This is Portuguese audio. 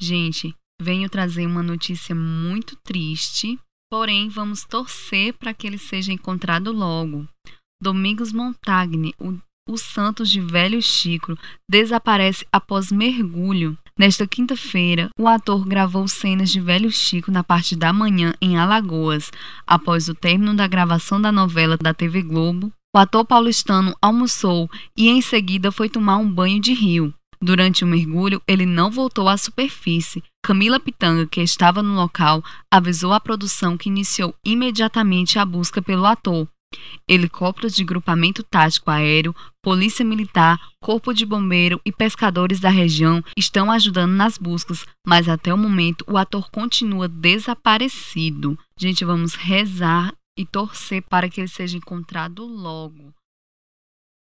Gente, venho trazer uma notícia muito triste, porém vamos torcer para que ele seja encontrado logo. Domingos Montagne, o, o Santos de Velho Chico, desaparece após mergulho. Nesta quinta-feira, o ator gravou cenas de Velho Chico na parte da manhã em Alagoas. Após o término da gravação da novela da TV Globo, o ator paulistano almoçou e em seguida foi tomar um banho de rio. Durante o mergulho, ele não voltou à superfície. Camila Pitanga, que estava no local, avisou a produção que iniciou imediatamente a busca pelo ator. Helicópteros de grupamento tático aéreo, polícia militar, corpo de bombeiro e pescadores da região estão ajudando nas buscas, mas até o momento o ator continua desaparecido. Gente, vamos rezar e torcer para que ele seja encontrado logo.